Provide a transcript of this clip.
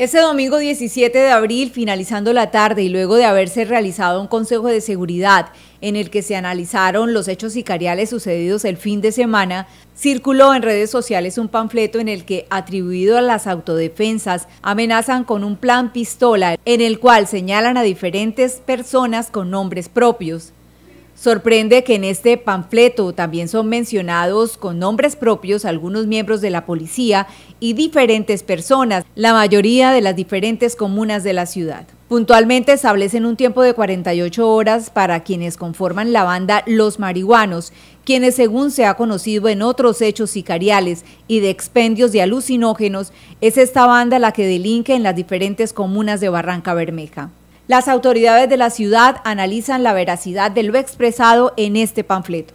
Ese domingo 17 de abril, finalizando la tarde y luego de haberse realizado un consejo de seguridad en el que se analizaron los hechos sicariales sucedidos el fin de semana, circuló en redes sociales un panfleto en el que, atribuido a las autodefensas, amenazan con un plan pistola en el cual señalan a diferentes personas con nombres propios. Sorprende que en este panfleto también son mencionados con nombres propios algunos miembros de la policía y diferentes personas, la mayoría de las diferentes comunas de la ciudad. Puntualmente establecen un tiempo de 48 horas para quienes conforman la banda Los Marihuanos, quienes según se ha conocido en otros hechos sicariales y de expendios de alucinógenos, es esta banda la que delinque en las diferentes comunas de Barranca Bermeja. Las autoridades de la ciudad analizan la veracidad de lo expresado en este panfleto.